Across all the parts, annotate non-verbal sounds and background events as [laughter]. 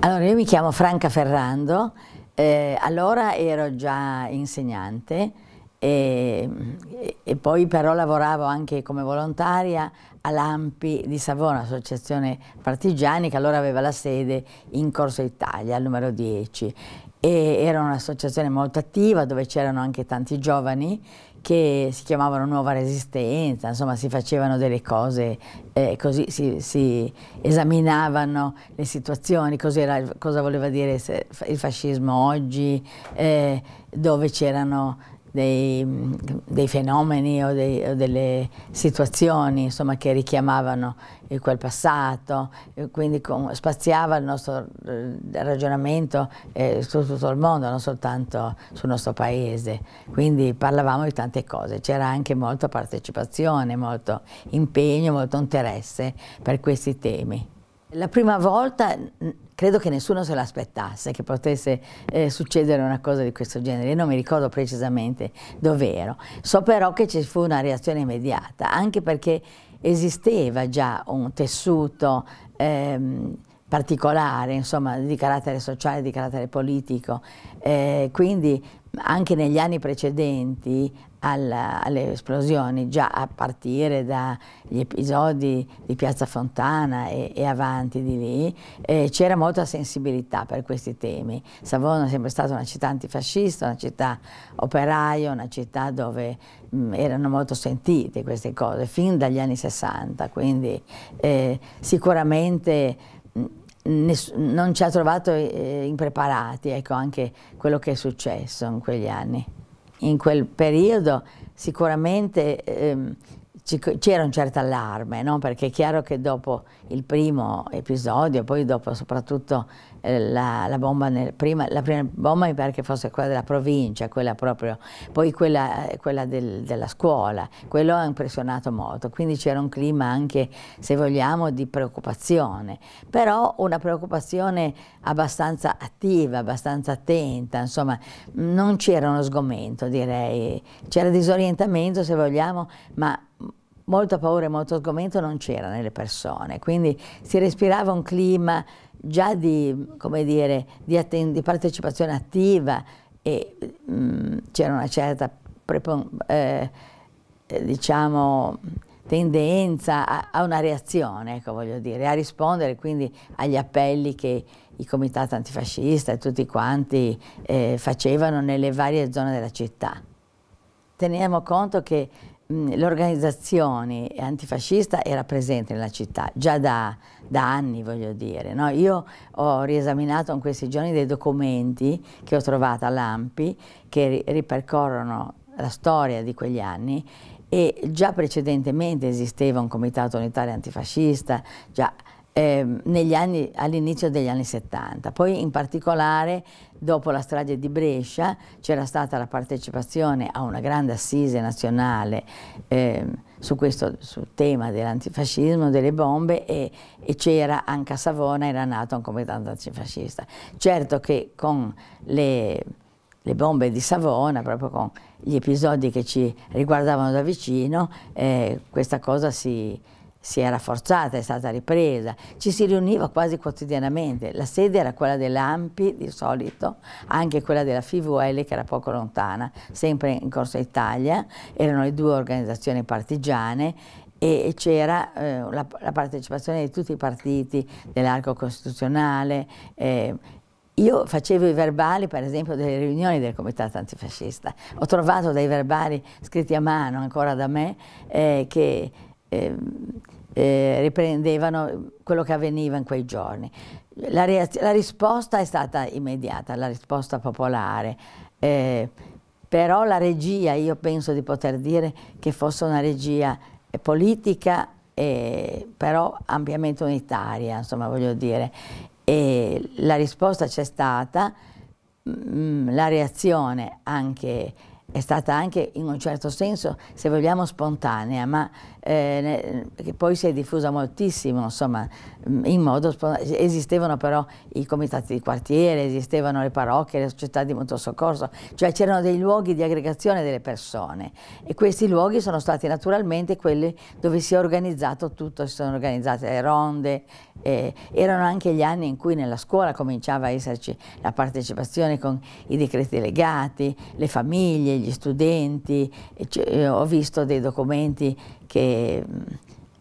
Allora, io mi chiamo Franca Ferrando, eh, allora ero già insegnante e, e, poi però lavoravo anche come volontaria all'AMPI di Savona, associazione partigiani che allora aveva la sede in Corso Italia, al numero 10. E era un'associazione molto attiva dove c'erano anche tanti giovani che si chiamavano Nuova Resistenza, insomma si facevano delle cose eh, così, si, si, esaminavano le situazioni, era, cosa voleva dire il fascismo oggi, eh, dove c'erano dei, dei fenomeni o, dei, o, delle situazioni insomma, che richiamavano eh, quel passato, quindi con, spaziava il nostro eh, ragionamento eh, su tutto il mondo, non soltanto sul nostro paese. Quindi parlavamo di tante cose, c'era anche molta partecipazione, molto impegno, molto interesse per questi temi. La prima volta credo che nessuno se l'aspettasse che potesse eh, succedere una cosa di questo genere. Io non mi ricordo precisamente dov'ero. So però che ci fu una reazione immediata, anche perché esisteva già un tessuto ehm, particolare, insomma, di carattere sociale, di carattere politico. Eh, quindi anche negli anni precedenti alla, alle esplosioni, già a partire dagli episodi di Piazza Fontana e, e avanti di lì, eh, c'era molta sensibilità per questi temi. Savona è sempre stata una città antifascista, una città operaia, una città dove mh, mm, erano molto sentite queste cose, fin dagli anni 60, quindi eh, sicuramente... Mm, non ci ha trovato eh, impreparati, ecco anche quello che è successo in quegli anni in quel periodo sicuramente ehm, c'era un certo allarme, no? perché è chiaro che dopo il primo episodio, poi dopo soprattutto eh, la, la, bomba nel, prima, la, prima, bomba mi pare che fosse quella della provincia, quella proprio, poi quella, eh, quella del, della scuola, quello ha impressionato molto, quindi c'era un clima anche, se vogliamo, di preoccupazione, però una preoccupazione abbastanza attiva, abbastanza attenta, insomma non c'era uno sgomento direi, c'era disorientamento se vogliamo, ma molta paura e molto sgomento non c'era nelle persone, quindi si respirava un clima già di, dire, di, di partecipazione attiva e mm, c'era una certa eh, diciamo, tendenza a, a, una reazione, ecco, voglio dire, a rispondere quindi agli appelli che i comitati antifascista e tutti quanti eh, facevano nelle varie zone della città. Teniamo conto che Mm, l'organizzazione antifascista era presente nella città già da, da anni, voglio dire. No? Io ho riesaminato in questi giorni dei documenti che ho trovato all'AMPI che ripercorrono la storia di quegli anni e già precedentemente esisteva un comitato unitario antifascista, già eh, anni, all'inizio degli anni 70. Poi in particolare dopo la strage di Brescia c'era stata la partecipazione a una grande assise nazionale eh, su questo sul tema dell'antifascismo, delle bombe e, e c'era anche a Savona, era nato un comitato antifascista. Certo che con le, le bombe di Savona, proprio con gli episodi che ci riguardavano da vicino, eh, questa cosa si, si era forzata, è stata ripresa, ci si riuniva quasi quotidianamente, la sede era quella dell'AMPI di solito, anche quella della FIVUL che era poco lontana, sempre in Corso Italia, erano le due organizzazioni partigiane e c'era eh, la, la, partecipazione di tutti i partiti dell'arco costituzionale. Eh, io facevo i verbali, per esempio, delle riunioni del comitato antifascista. Ho trovato dei verbali scritti a mano ancora da me eh, che eh, eh, riprendevano quello che avveniva in quei giorni. La, la, risposta è stata immediata, la risposta popolare, eh, però la regia, io penso di poter dire che fosse una regia eh, politica, eh, però ampiamente unitaria, insomma voglio dire. E la risposta c'è stata, mh, mm, la reazione anche, è stata anche in un certo senso, se vogliamo, spontanea, ma eh, che poi si è diffusa moltissimo, insomma, mm, in modo esistevano però i comitati di quartiere, esistevano le parrocchie, le società di mutuo soccorso, cioè c'erano dei luoghi di aggregazione delle persone e questi luoghi sono stati naturalmente quelli dove si è organizzato tutto, si sono organizzate le ronde, eh, erano anche gli anni in cui nella scuola cominciava a esserci la partecipazione con i decreti legati, le famiglie, gli studenti, ho visto dei documenti che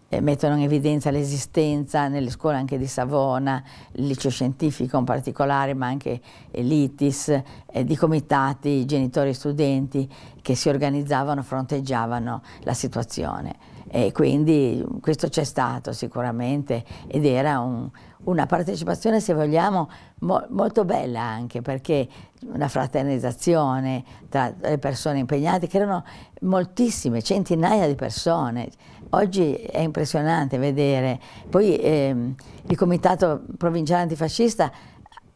eh, mettono in evidenza l'esistenza nelle scuole anche di Savona, il liceo scientifico in particolare, ma anche l'ITIS, eh, di comitati, genitori e studenti che si organizzavano, fronteggiavano la situazione. E quindi questo c'è stato sicuramente ed era un, una partecipazione, se vogliamo, mo molto bella anche, perché una fraternizzazione tra le persone impegnate, che erano moltissime, centinaia di persone. Oggi è impressionante vedere. Poi ehm, il Comitato Provinciale Antifascista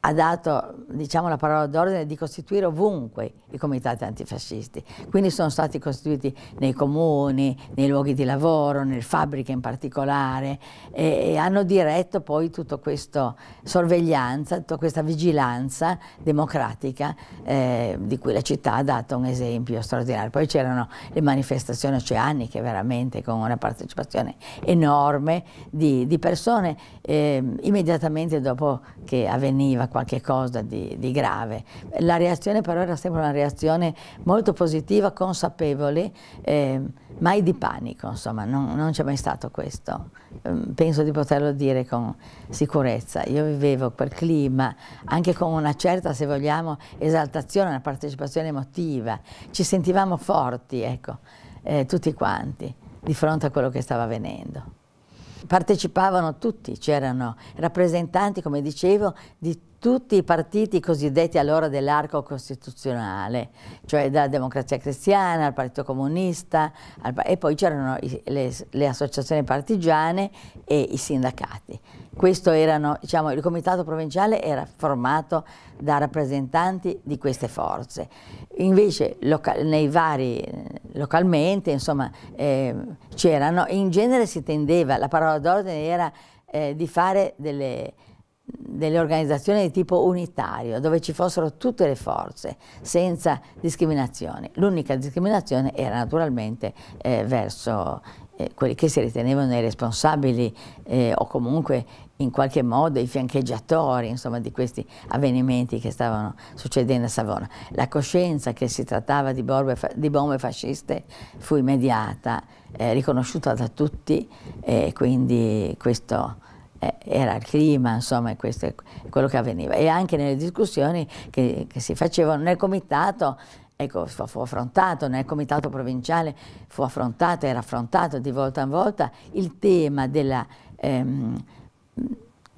ha dato diciamo, la parola d'ordine di costituire ovunque i comitati antifascisti. Quindi sono stati costituiti nei comuni, nei luoghi di lavoro, nelle fabbriche in particolare e, e hanno diretto poi tutta questa sorveglianza, tutta questa vigilanza democratica eh, di cui la città ha dato un esempio straordinario. Poi c'erano le manifestazioni oceaniche veramente con una partecipazione enorme di, di persone eh, immediatamente dopo che avveniva qualche cosa di, di, grave. La reazione però era sempre una reazione molto positiva, consapevole, eh, mai di panico, insomma, non, non c'è mai stato questo. Ehm, penso di poterlo dire con sicurezza. Io vivevo quel clima anche con una certa, se vogliamo, esaltazione, una partecipazione emotiva. Ci sentivamo forti, ecco, eh, tutti quanti, di fronte a quello che stava avvenendo partecipavano tutti, c'erano rappresentanti, come dicevo, di tutti i partiti cosiddetti allora dell'arco costituzionale, cioè dalla Democrazia Cristiana al Partito Comunista al, e poi c'erano le, le, associazioni partigiane e i sindacati. Questo Erano, diciamo, il comitato provinciale era formato da rappresentanti di queste forze. Invece local, nei vari, localmente eh, c'erano, in genere si tendeva, la parola d'ordine era eh, di fare delle delle organizzazioni di tipo unitario, dove ci fossero tutte le forze, senza discriminazioni. L'unica discriminazione era naturalmente eh, verso eh, quelli che si ritenevano i responsabili eh, o comunque in qualche modo i fiancheggiatori insomma, di questi avvenimenti che stavano succedendo a Savona. La coscienza che si trattava di, bombe, di bombe fasciste fu immediata, eh, riconosciuta da tutti eh, e quindi questo eh, era il clima, insomma, e questo è quello che avveniva. E anche nelle discussioni che, che si facevano nel comitato, ecco, fu, fu, affrontato, nel comitato provinciale fu affrontato, era affrontato di volta in volta il tema della... Ehm,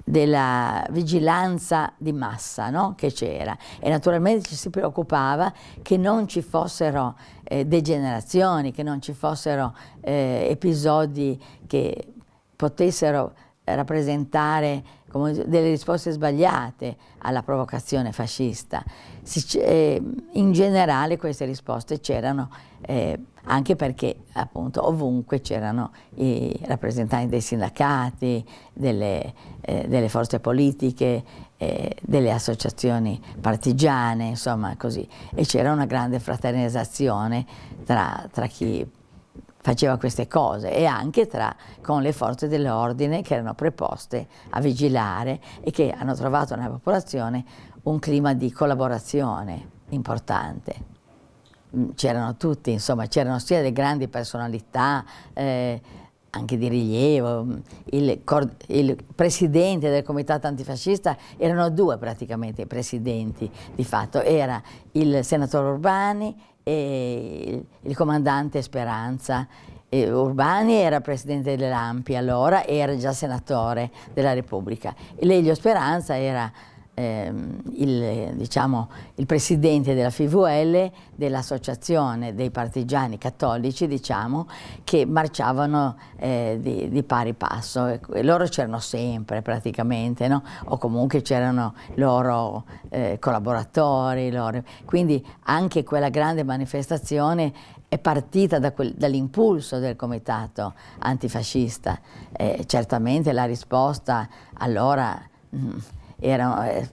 della vigilanza di massa no? che c'era e naturalmente ci si preoccupava che non ci fossero eh, degenerazioni, che non ci fossero eh, episodi che potessero rappresentare come, delle risposte sbagliate alla provocazione fascista. Si, eh, in generale queste risposte c'erano eh, anche perché appunto ovunque c'erano i rappresentanti dei sindacati, delle, eh, delle forze politiche, eh, delle associazioni partigiane, insomma così, e c'era una grande fraternizzazione tra, tra chi faceva queste cose e anche tra, con le forze dell'ordine che erano preposte a vigilare e che hanno trovato nella popolazione un clima di collaborazione importante. Mm, c'erano tutti, insomma, c'erano sia delle grandi personalità, eh, anche di rilievo, mm, il, il, presidente del comitato antifascista, erano due praticamente i presidenti di fatto, era il senatore Urbani e il comandante Speranza eh, Urbani era presidente dell'AMPI allora era già senatore della Repubblica. Lelio Speranza era ehm, il, diciamo, il, presidente della FVL, dell'associazione dei partigiani cattolici diciamo, che marciavano eh, di, di, pari passo e loro c'erano sempre praticamente no? o comunque c'erano loro eh, collaboratori loro... quindi anche quella grande manifestazione è partita da dall'impulso del comitato antifascista eh, certamente la risposta allora mh, mm, era, eh,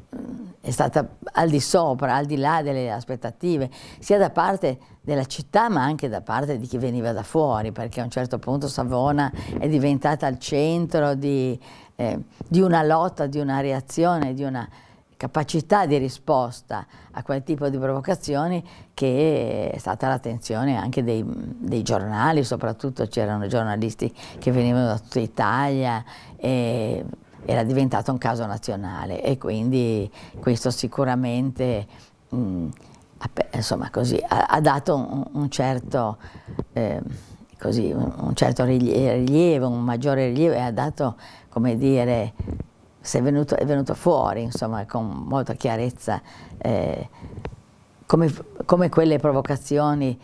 è, stata al di sopra, al di là delle aspettative, sia da parte della città ma anche da parte di chi veniva da fuori, perché a un certo punto Savona è diventata il centro di, eh, di una lotta, di una reazione, di una capacità di risposta a quel tipo di provocazioni che è stata l'attenzione anche dei, dei, giornali, soprattutto c'erano giornalisti che venivano da tutta Italia e era diventato un caso nazionale e quindi questo sicuramente mh, mm, insomma, così, ha, ha, dato un, un certo... Eh, così, un certo rilievo, un maggiore rilievo e ha dato, come dire, è venuto, è venuto, fuori, insomma, con molta chiarezza, eh, come, come, quelle provocazioni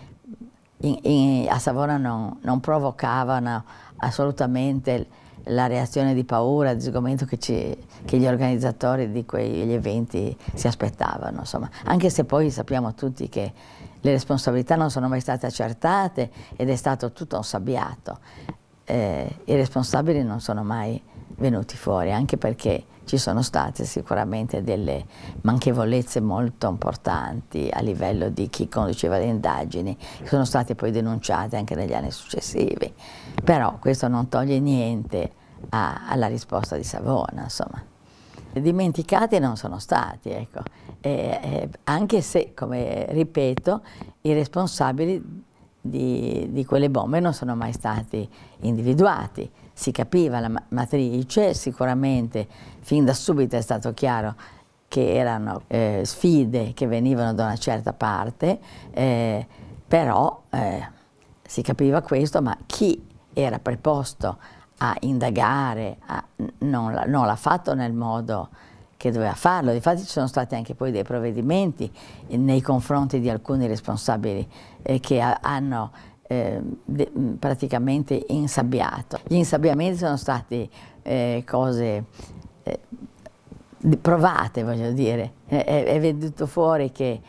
in, in, a Savona non, non provocavano assolutamente la reazione di paura, di sgomento che, ci, che gli organizzatori di quegli eventi si aspettavano. Insomma. Anche se poi sappiamo tutti che le responsabilità non sono mai state accertate ed è stato tutto un sabbiato. Eh, I responsabili non sono mai venuti fuori, anche perché ci sono state sicuramente delle manchevolezze molto importanti a livello di chi conduceva le indagini, che sono state poi denunciate anche negli anni successivi. Però questo non toglie niente a, alla risposta di Savona, insomma. Dimenticati non sono stati, ecco. e, e anche se, come ripeto, i responsabili di, di, quelle bombe non sono mai stati individuati. Si capiva la matrice, sicuramente fin da subito è stato chiaro che erano eh, sfide che venivano da una certa parte, eh, però eh, si capiva questo, ma chi era preposto a indagare, a, non, non l'ha fatto nel modo che doveva farlo. Difatti ci sono stati anche poi dei provvedimenti nei confronti di alcuni responsabili eh, che a, hanno eh, de, praticamente insabbiato. Gli insabbiamenti sono stati eh, cose eh, provate, voglio dire. È, è venuto fuori che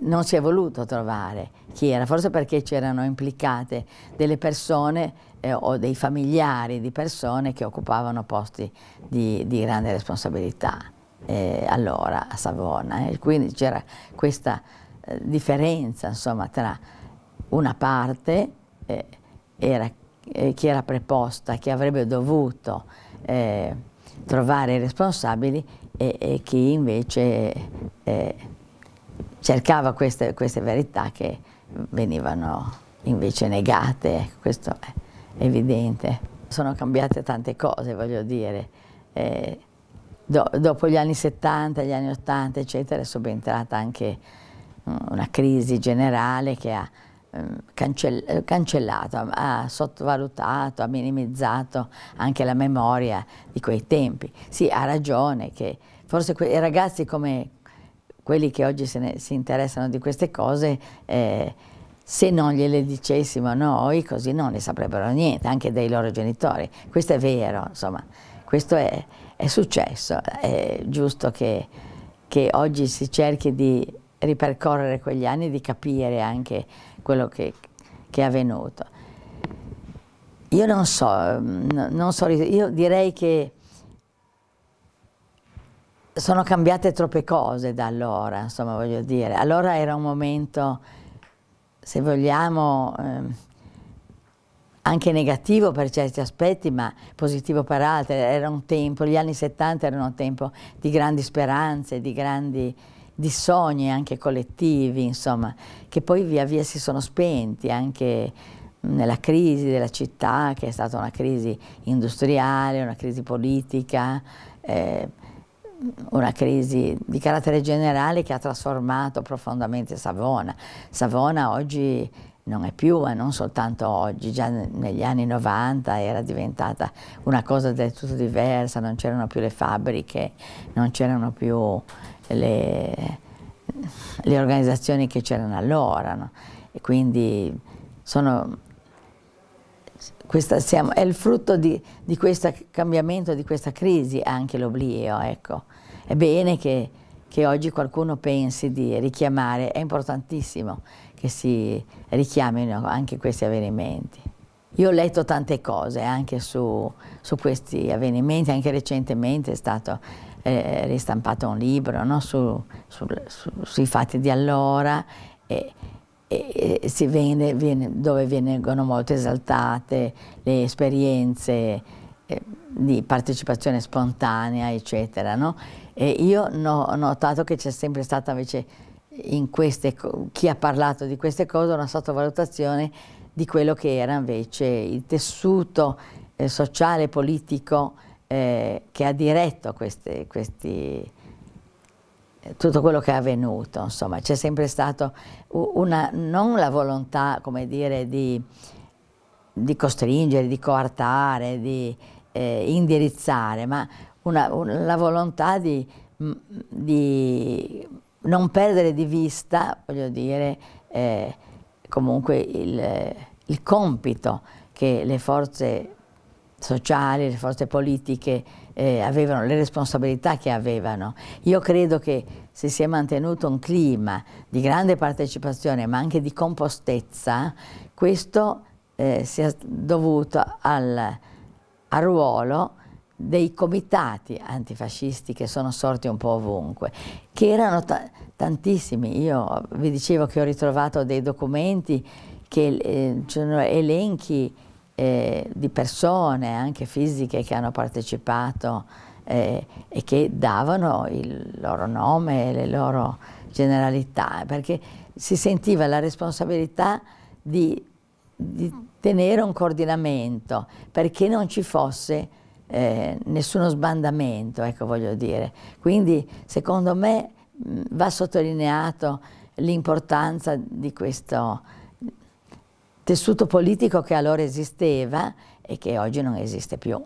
non si è voluto trovare chi era, forse perché c'erano implicate delle persone eh, o dei familiari di persone che occupavano posti di, di grande responsabilità eh, allora a Savona. Eh. Quindi c'era questa eh, differenza insomma, tra una parte eh, era, eh, che era preposta, che avrebbe dovuto trovare i responsabili e, e chi invece cercava queste, queste verità che venivano invece negate. Ecco, questo è evidente. Sono cambiate tante cose, voglio dire. Eh, do, dopo gli anni 70, gli anni 80, eccetera, è subentrata anche mm, una crisi generale che ha mm, eh, cancellato, ha sottovalutato, ha minimizzato anche la memoria di quei tempi. Sì, ha ragione che forse i ragazzi come quelli che oggi se ne, si interessano di queste cose eh, se non gliele dicessimo noi, così non ne saprebbero niente, anche dei loro genitori. Questo è vero, insomma, questo è, è successo. È giusto che, che, oggi si cerchi di ripercorrere quegli anni e di capire anche quello che, che è avvenuto. Io non so, non so, io direi che sono cambiate troppe cose da allora, insomma voglio dire. Allora era un momento se vogliamo, ehm, anche negativo per certi aspetti, ma positivo per altri. Era un tempo, gli anni 70 erano un tempo di grandi speranze, di grandi di sogni anche collettivi, insomma, che poi via via si sono spenti anche nella crisi della città, che è stata una crisi industriale, una crisi politica. Eh, una crisi di carattere generale che ha trasformato profondamente Savona. Savona oggi non è più, ma eh, non soltanto oggi, già negli anni 90 era diventata una cosa del tutto diversa, non c'erano più le fabbriche, non c'erano più le, le, organizzazioni che c'erano allora. No? E quindi sono questa, siamo, è il frutto di, di, questo cambiamento, di questa crisi anche l'oblio. Ecco. È bene che, che, oggi qualcuno pensi di richiamare, è importantissimo che si richiamino anche questi avvenimenti. Io ho letto tante cose anche su, su questi avvenimenti, anche recentemente è stato eh, ristampato un libro no? su, su, sui fatti di allora. E, e, e viene, viene, dove vengono molto esaltate le esperienze eh, di partecipazione spontanea, eccetera. No? io no, ho notato che c'è sempre stata invece in queste, chi ha parlato di queste cose una sottovalutazione di quello che era invece il tessuto eh, sociale e politico eh, che ha diretto queste, questi eh, tutto quello che è avvenuto, insomma, c'è sempre stata una, non la volontà, come dire, di, di costringere, di coartare, di eh, indirizzare, ma una, una, la volontà di, di, non perdere di vista, voglio dire, eh, comunque il, il compito che le forze sociali, le forze politiche eh, avevano le responsabilità che avevano. Io credo che se si è mantenuto un clima di grande partecipazione ma anche di compostezza, questo eh, sia dovuto al, al ruolo dei comitati antifascisti che sono sorti un po' ovunque, che erano tantissimi. Io vi dicevo che ho ritrovato dei documenti che eh, c'erano elenchi eh, di persone, anche fisiche, che hanno partecipato eh, e che davano il loro nome e le loro generalità, perché si sentiva la responsabilità di, di tenere un coordinamento, perché non ci fosse eh, nessuno sbandamento, ecco voglio dire. Quindi secondo me mh, va sottolineato l'importanza di questo tessuto politico che allora esisteva e che oggi non esiste più.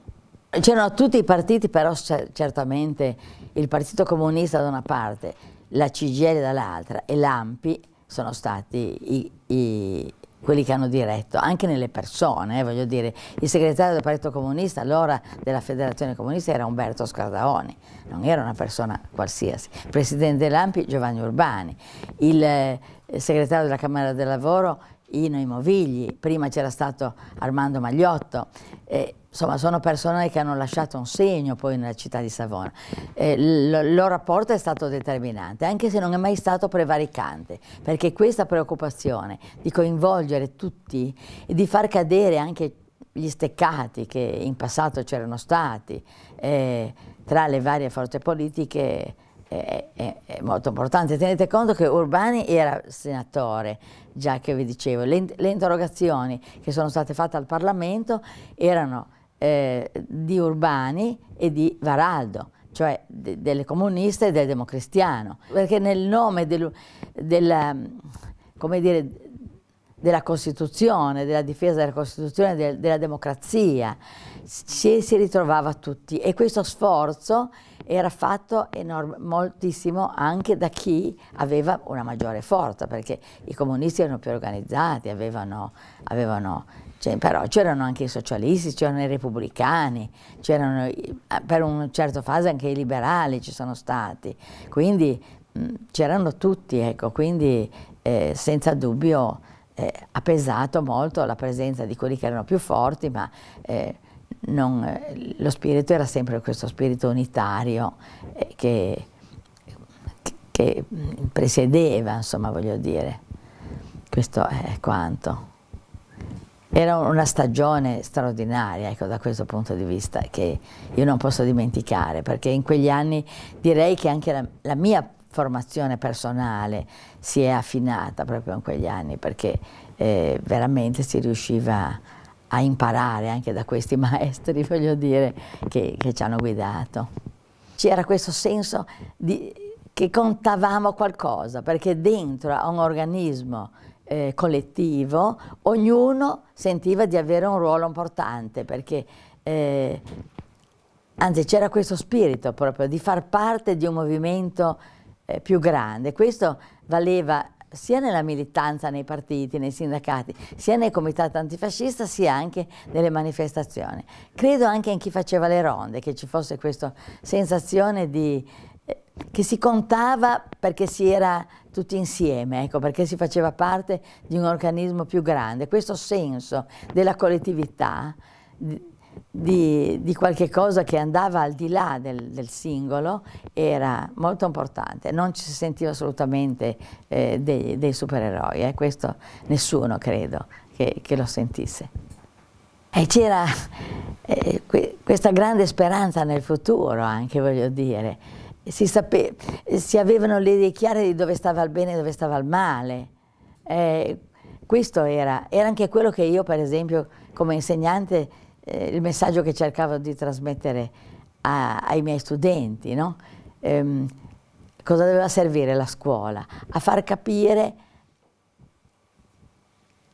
C'erano tutti i partiti, però certamente il Partito Comunista da una parte, la CGL dall'altra e l'AMPI sono stati i, i, quelli che hanno diretto, anche nelle persone, eh, voglio dire, il segretario del Partito Comunista, allora della Federazione Comunista, era Umberto Scardaoni, non era una persona qualsiasi, presidente dell'AMPI Giovanni Urbani, il eh, segretario della Camera del Lavoro Ino Imovigli, prima c'era stato Armando Magliotto, eh, insomma sono persone che hanno lasciato un segno poi nella città di Savona. Eh, il loro rapporto è stato determinante, anche se non è mai stato prevaricante, perché questa preoccupazione di coinvolgere tutti e di far cadere anche gli steccati che in passato c'erano stati eh, tra le varie forze politiche è, è, è, molto importante. Tenete conto che Urbani era senatore, già che vi dicevo, le, le interrogazioni che sono state fatte al Parlamento erano eh, di Urbani e di Varaldo cioè de, delle comuniste e del democristiano, perché nel nome del, della, dire, della Costituzione, della difesa della Costituzione, del, della democrazia, si, si ritrovava tutti e questo sforzo era fatto moltissimo anche da chi aveva una maggiore forza, perché i comunisti erano più organizzati, avevano, avevano cioè, però c'erano anche i socialisti, c'erano i repubblicani, c'erano per una certa fase anche i liberali ci sono stati, quindi c'erano tutti, ecco, quindi eh, senza dubbio eh, ha pesato molto la presenza di quelli che erano più forti, ma eh, non, eh, lo spirito era sempre questo spirito unitario eh, che, che mm, presiedeva, insomma, voglio dire. Questo è quanto. Era una stagione straordinaria, ecco, da questo punto di vista, che io non posso dimenticare, perché in quegli anni direi che anche la, la mia formazione personale si è affinata proprio in quegli anni, perché eh, veramente si riusciva a a imparare anche da questi [laughs] maestri, voglio dire, che, che ci hanno guidato. C'era questo senso di, che contavamo qualcosa, perché dentro a un organismo eh, collettivo ognuno sentiva di avere un ruolo importante, perché eh, anzi c'era questo spirito proprio di far parte di un movimento eh, più grande. Questo valeva sia nella militanza nei partiti, nei sindacati, sia nel comitato antifascista, sia anche nelle manifestazioni. Credo anche in chi faceva le ronde, che ci fosse questa sensazione di, eh, che si contava perché si era tutti insieme, ecco, perché si faceva parte di un organismo più grande. Questo senso della collettività, di, di, di, qualche cosa che andava al di là del, del, singolo era molto importante, non ci si sentiva assolutamente eh, dei, dei supereroi, eh. questo nessuno credo che, che lo sentisse. E c'era eh, que questa grande speranza nel futuro anche, voglio dire, si, sape- si avevano le idee chiare di dove stava il bene e dove stava il male. Eh, questo era, era anche quello che io per esempio come insegnante eh, il messaggio che cercavo di trasmettere a, ai miei studenti, no? ehm, cosa doveva servire la scuola? A far capire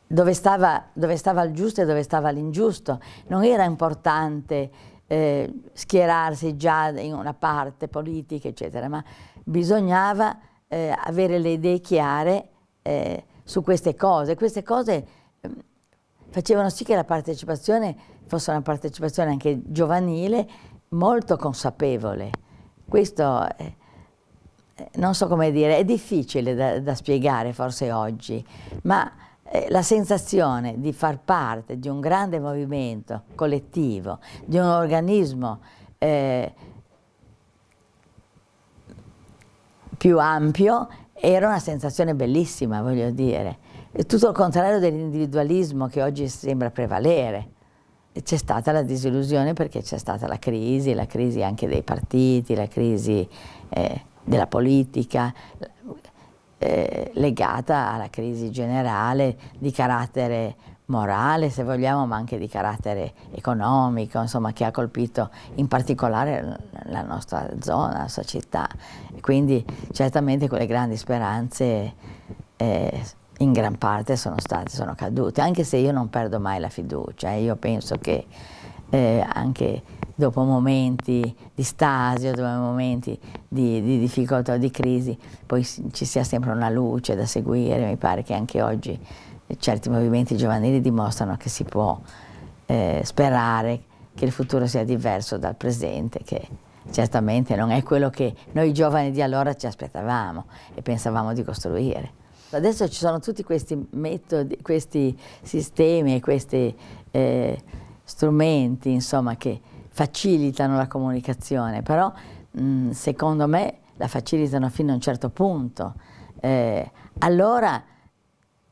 dove stava, dove stava il giusto e dove stava l'ingiusto. Non era importante eh, schierarsi già in una parte politica, eccetera, ma bisognava eh, avere le idee chiare eh, su queste cose. Queste cose ehm, facevano sì che la partecipazione fosse una partecipazione anche giovanile, molto consapevole. Questo, eh, eh non so come dire, è difficile da, da spiegare forse oggi, ma eh, la sensazione di far parte di un grande movimento collettivo, di un organismo eh, più ampio, era una sensazione bellissima, voglio dire. È tutto il contrario dell'individualismo che oggi sembra prevalere. C'è stata la disillusione perché c'è stata la crisi, la crisi anche dei partiti, la crisi eh, della politica, eh, legata alla crisi generale di carattere morale, se vogliamo, ma anche di carattere economico, insomma, che ha colpito in particolare la nostra zona, la nostra città. Quindi certamente quelle grandi speranze eh, in gran parte sono state, sono cadute, anche se io non perdo mai la fiducia, eh. io penso che eh, anche dopo momenti di stasio, dopo momenti di, di difficoltà o di crisi, poi ci sia sempre una luce da seguire, mi pare che anche oggi eh, certi movimenti giovanili dimostrano che si può eh, sperare che il futuro sia diverso dal presente, che certamente non è quello che noi giovani di allora ci aspettavamo e pensavamo di costruire. Adesso ci sono tutti questi metodi, questi sistemi questi eh, strumenti, insomma, che facilitano la comunicazione, però mh, secondo me la facilitano fino a un certo punto. Eh, allora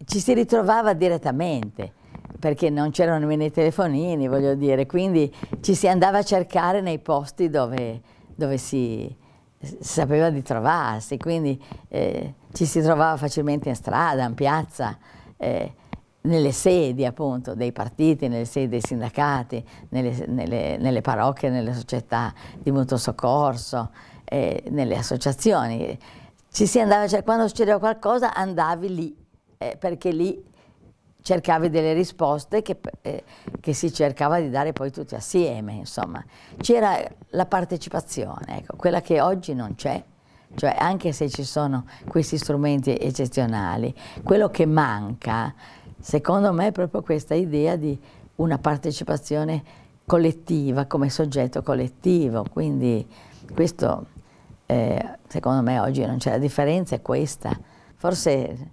ci si ritrovava direttamente perché non c'erano nemmeno i telefonini, voglio dire, quindi ci si andava a cercare nei posti dove, dove si, sapeva di trovarsi, quindi eh, ci si trovava facilmente in strada, in piazza, eh, nelle sedi appunto dei partiti, nelle sedi dei sindacati, nelle, nelle, nelle parrocchie, nelle società di mutuo soccorso, eh, nelle associazioni. Ci si andava, cioè quando succedeva qualcosa andavi lì, eh, perché lì cercavi delle risposte che, eh, che, si cercava di dare poi tutti assieme, insomma. C'era la partecipazione, ecco, quella che oggi non c'è, cioè anche se ci sono questi strumenti eccezionali, quello che manca, secondo me, è proprio questa idea di una partecipazione collettiva come soggetto collettivo, quindi questo, eh, secondo me oggi non c'è la differenza, è questa. Forse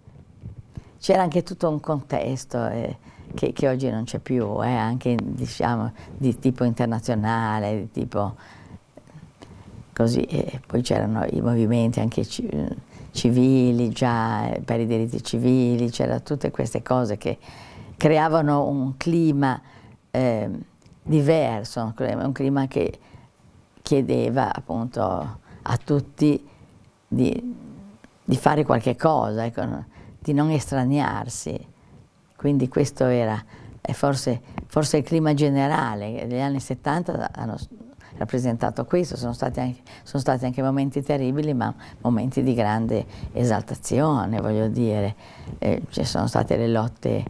c'era anche tutto un contesto eh, che, che, oggi non c'è più, eh, anche diciamo, di tipo internazionale, di tipo così. E eh, poi c'erano i movimenti anche civili già, eh, per i diritti civili, c'erano tutte queste cose che creavano un clima eh, diverso, un clima che chiedeva appunto a tutti di, di fare qualche cosa. Ecco di non estraniarsi. Quindi questo era forse, forse, il clima generale Gli anni 70 hanno rappresentato questo, sono stati anche, sono stati anche momenti terribili ma momenti di grande esaltazione, voglio dire, eh, ci sono state le lotte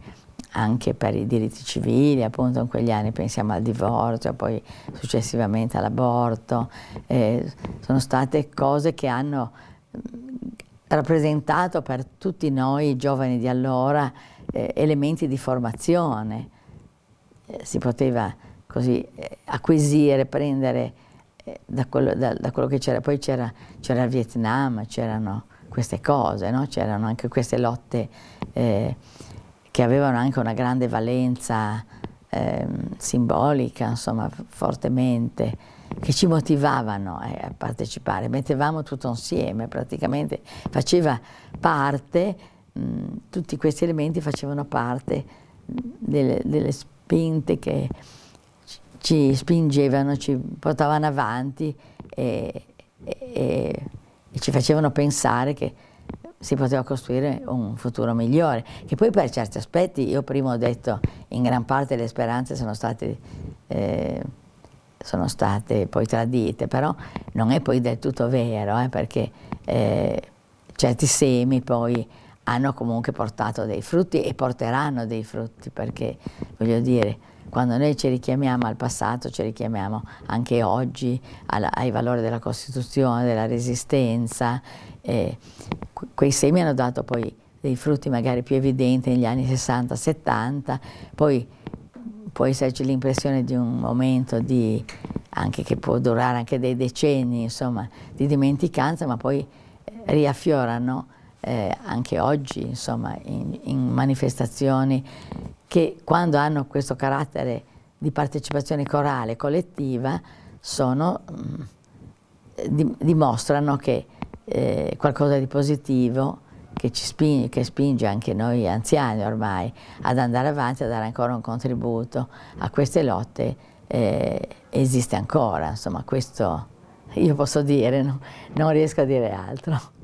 anche per i diritti civili, appunto in quegli anni pensiamo al divorzio, poi successivamente all'aborto, eh, sono state cose che hanno rappresentato per tutti noi giovani di allora eh, elementi di formazione. Eh, si poteva così eh, acquisire, prendere eh, da quello, da, da quello, che c'era. Poi c'era, il Vietnam, c'erano queste cose, no? c'erano anche queste lotte eh, che avevano anche una grande valenza eh, simbolica, insomma, fortemente, che ci motivavano eh, a partecipare. Mettevamo tutto insieme, praticamente faceva parte, mh, tutti questi elementi facevano parte delle, delle spinte che ci spingevano, ci portavano avanti e, e, e ci facevano pensare che si poteva costruire un futuro migliore, che poi per certi aspetti, io prima ho detto, in gran parte le speranze sono state, eh, sono state poi tradite, però non è poi del tutto vero, eh, perché eh, certi semi poi hanno comunque portato dei frutti e porteranno dei frutti, perché voglio dire, quando noi ci richiamiamo al passato, ci richiamiamo anche oggi alla, ai valori della Costituzione, della resistenza, eh, quei semi hanno dato poi dei frutti magari più evidenti negli anni 60-70, poi può esserci l'impressione di un momento di, che può durare anche dei decenni, insomma, di dimenticanza, ma poi eh, riaffiorano eh, anche oggi, insomma, in, in, manifestazioni che quando hanno questo carattere di partecipazione corale, collettiva, sono, mh, mm, dimostrano che eh, qualcosa di positivo che ci spinge, che spinge anche noi anziani ormai ad andare avanti, a dare ancora un contributo a queste lotte eh, esiste ancora, insomma questo io posso dire, no? non riesco a dire altro.